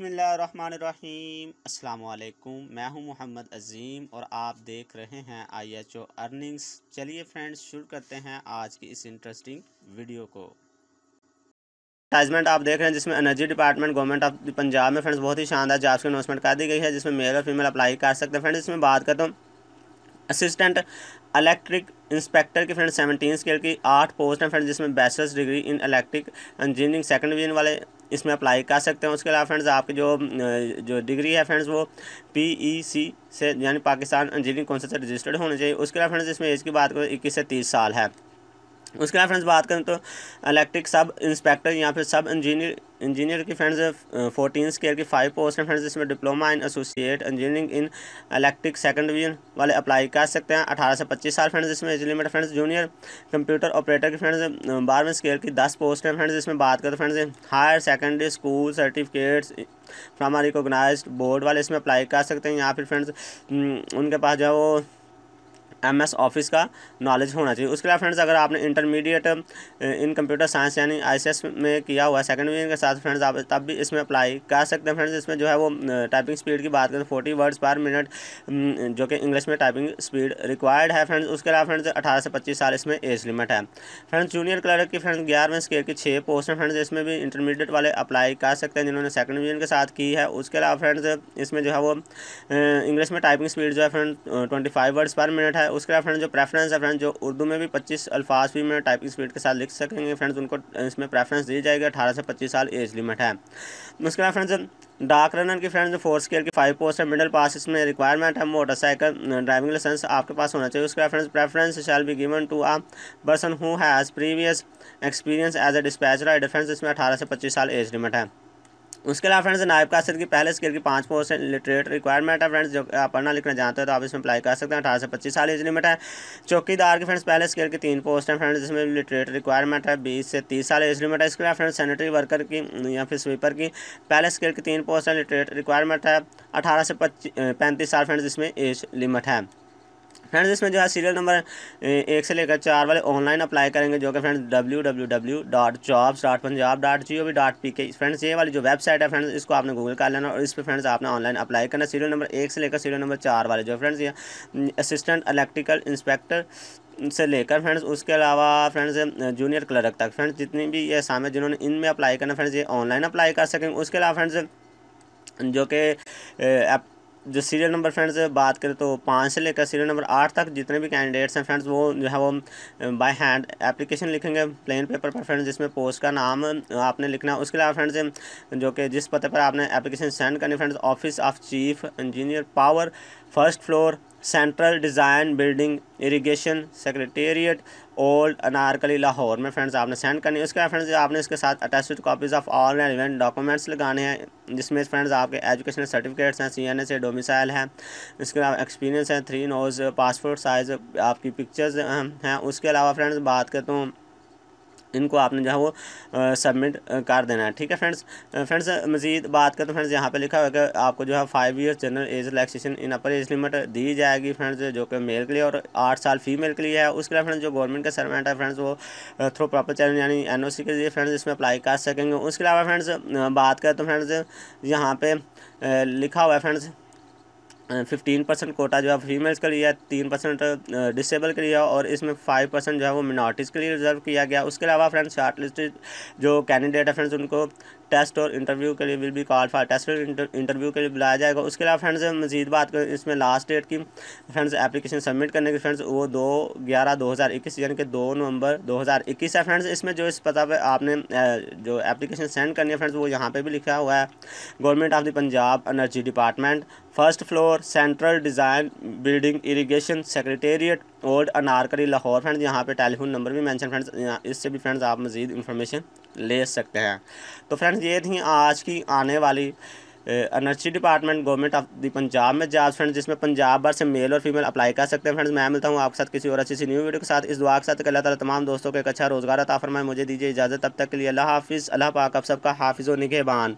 बसमीम् अल्लाम मैं हूं मोहम्मद अजीम और आप देख रहे हैं आईएचओ अर्निंग्स चलिए फ्रेंड्स शुरू करते हैं आज की इस इंटरेस्टिंग वीडियो को एडवर्टाइजमेंट आप देख रहे हैं जिसमें energy department government of Punjab में फ्रेंड्स बहुत ही शानदार जॉब्स की अनाउंसमेंट कर दी गई है जिसमें मेल और फीमेल अप्लाई कर सकते हैं फ्रेंड्स इसमें बात करता हूँ असिस्टेंट इलेक्ट्रिक इंस्पेक्टर की फ्रेंड सेवनटीन स्केल की आठ पोस्ट हैं फ्रेंड जिसमें bachelor's degree in electric engineering second division वाले इसमें अप्लाई कर सकते हैं उसके अलावा फ्रेंड्स आपकी जो जो डिग्री है फ्रेंड्स वो पी ई सी से यानी पाकिस्तान इंजीनियरिंग कौंसिल से रजिस्टर्ड होने चाहिए उसके अलावा फ्रेंड्स इसमें एज की बात करें इक्कीस से तीस साल है उसके बाद फ्रेंड्स बात करें तो इलेक्ट्रिक सब इंस्पेक्टर या फिर सब इंजीनियर इंजीनियर की फ्रेंड्स फोर्टीन स्केयर की फाइव पोस्ट हैं फ्रेंड्स इसमें diploma in associate engineering in electric second division वाले अप्लाई कर सकते हैं अठारह से पच्चीस साल फ्रेंड्स इसमें age limit friends junior computer operator की फ्रेंड्स बारहवें स्केयर की दस पोस्ट हैं फ्रेंड्स इसमें बात करें friends higher secondary school certificates from a recognise board वाले इसमें अप्लाई कर सकते हैं या फिर फ्रेंड्स उनके पास जो है वो एम एस ऑफिस का नॉलेज होना चाहिए उसके अलावा फ्रेंड्स अगर आपने इंटरमीडिएट इन कंप्यूटर साइंस यानी आई में किया हुआ है सेकेंड वीजन के साथ फ्रेंड्स आप तब भी इसमें अप्लाई कर सकते हैं फ्रेंड्स इसमें जो है वो टाइपिंग स्पीड की बात करें फोर्टी वर्ड्स पर मिनट जो कि इंग्लिश में टाइपिंग स्पीड रिक्वायर्ड है फ्रेंड्स उसके अलावा फ्रेंड्स अठारह से पच्चीस साल इसमें एज लिमिट है फ्रेंड्स जूनियर क्लर्क की फ्रेंड्स ग्यारहवें स्केल की छः पोस्ट हैं फ्रेंड्स इसमें भी इंटरमीडिएट वाले अप्लाई कर सकते हैं जिन्होंने सेकंड डिवीजन के साथ की है उसके अलावा फ्रेंड्स इसमें जो है वो इंग्लिश में टाइपिंग स्पीड जो है friend twenty five words per minute है है उसके बाद फ्रेंड जो प्रेफरेंस है फ्रेंड जो उर्दू में भी पच्चीस अल्फाज भी मैं टाइपिंग स्पीड के साथ लिख सकेंगे फ्रेंड्स उनको इसमें प्रेफरेंस दी जाएगी अठारह से पच्चीस साल एज लिमिट है उसके बाद फ्रेंड्स डार्क रनर की फ्रेंड्स फोर स्केल की फाइव पोस्ट है मिडिल पास इसमें रिक्वायरमेंट है मोटरसाइकिल ड्राइविंग लाइसेंस आपके पास होना चाहिए उसके बाद friends preference shall be given to a person who has previous experience as a dispatcher defence इसमें अठारह से पच्चीस साल एज लिमिट है उसके अलावा फ्रेंड्स नायब का की पहले स्किल की पाँच परसेंट लिटरेट रिक्वायरमेंट है फ्रेंड्स जो आप पढ़ना लिखना जानते हैं तो आप इसमें अप्लाई कर सकते हैं अठारह से पच्चीस साल एज लिमिट है चौकीदार की फ्रेंड्स पहले स्किल की तीन पोस्ट है फ्रेंड्स जिसमें लिटरेट रिक्वायरमेंट है बीस से तीस साल एज लिमिट है इसके अलावा फ्रेंड्स सैनिटरी वर्कर की या फिर स्वीपर की पहले स्किल की तीन पोस्ट है लिटरेट रिक्वायरमेंट है अठारह से पच्चीस पैंतीस साल फ्रेंड्स इसमें एज लिमिट है फ्रेंड्स इसमें जो है सीरियल नंबर एक से लेकर चार वाले ऑनलाइन अप्लाई करेंगे जो कि friends W W W dot jobs dot Punjab dot G O V dot P K friends ये वाली जो वेबसाइट है फ्रेंड्स इसको आपने गूगल कर लेना और इस पर फ्रेंड्स आपने ऑनलाइन अप्लाई करना सीरियल नंबर एक से लेकर सीरियल नंबर चार वाले जो फ्रेंड्स ये असिस्टेंट इलेक्ट्रिकल इंस्पेक्टर से लेकर फ्रेंड्स उसके अलावा फ्रेंड्स जूनियर क्लर्क तक फ्रेंड्स जितनी भी ये सामने जिन्होंने इनमें अप्लाई करना फ्रेंड्स ये ऑनलाइन अप्लाई कर सकेंगे उसके अलावा फ्रेंड्स जो कि जो सीरियल नंबर फ्रेंड्स बात करें तो पाँच से लेकर सीरियल नंबर आठ तक जितने भी कैंडिडेट्स हैं फ्रेंड्स वो जो है वो बाय हैंड एप्लीकेशन लिखेंगे प्लेन पेपर पर फ्रेंड्स जिसमें पोस्ट का नाम आपने लिखना है उसके अलावा फ्रेंड्स जो कि जिस पते पर आपने एप्लीकेशन सेंड करनी friends office of chief engineer power first floor central design building irrigation secretariat old Anarkali Lahore में फ्रेंड्स आपने सेंड करनी है उसके बाद फ्रेंड्स आपने इसके साथ attach copies of all relevant documents लगाने हैं जिसमें फ्रेंड्स आपके एजुकेशनल सर्टिफिकेट्स हैं C N S A domicile है इसके अलावा एक्सपीरियंस है थ्री नोज पासपोर्ट साइज़ आपकी पिक्चर्स हैं उसके अलावा फ्रेंड्स बात करता हूँ इनको आपने जो है वो सबमिट कर देना है ठीक है फ्रेंड्स फ्रेंड्स मजीद बात करें तो फ्रेंड्स यहाँ पे लिखा हुआ है कि आपको जो है five years general age relaxation in upper age limit दी जाएगी फ्रेंड्स जो कि मेल के लिए और आठ साल फीमेल के लिए है उसके लिए फ्रेंड्स जो गवर्नमेंट का सर्वेंट है फ्रेंड्स वो थ्रू प्रॉपर चैनल यानी एन के लिए फ्रेंड्स इसमें अप्लाई कर सकेंगे उसके अलावा फ्रेंड्स बात करें तो फ्रेंड्स यहाँ पर लिखा हुआ है फ्रेंड्स फिफ्टीन परसेंट कोटा जो है फीमेल्स के लिए तीन परसेंट डिसेबल के लिए और इसमें फाइव परसेंट जो है वो मिनॉरिटीज़ के लिए रिजर्व किया गया उसके अलावा फ्रेंड्स शार्ट लिस्ट जो कैंडिडेट है फ्रेंड्स उनको टेस्ट और इंटरव्यू के लिए will be call for test और इंटरव्यू के लिए बुलाया जाएगा उसके अलावा फ्रेंड्स मजीद बात करें इसमें लास्ट डेट की फ्रेंड्स एप्लीकेशन सबमिट करने की फ्रेंड्स वो दो ग्यारह दो हज़ार इक्कीस यानी कि दो नवंबर दो हज़ार इक्कीस है फ्रेंड्स इसमें जो इस पता पर आपने जो एप्लीकेशन सेंड करनी है फ्रेंड्स वो यहाँ पर भी लिखा हुआ है government of the Punjab energy department first floor central design building irrigation secretariat old Anarkali Lahore friends यहाँ पे टेलीफोन नंबर भी मेंशन फ्रेंड्स इससे भी फ्रेंड्स आप मजीद इन्फॉर्मेशन ले सकते हैं तो फ्रेंड्स ये थी आज की आने वाली energy department government of the Punjab में जॉब फ्रेंड्स जिसमें पंजाब भर से मेल और फीमेल अप्लाई कर सकते हैं फ्रेंड्स मैं मिलता हूँ आपके साथ किसी और अच्छी सी न्यू वीडियो के साथ इस दुआ के साथ कल तला तमाम दोस्तों को एक अच्छा रोज़गार अता फरमाए मुझे दीजिए इजाज़त तब तक के लिए अल्लाह हाफिज़ अल्लाह पाक आप सबका हाफिज़ो निगेबान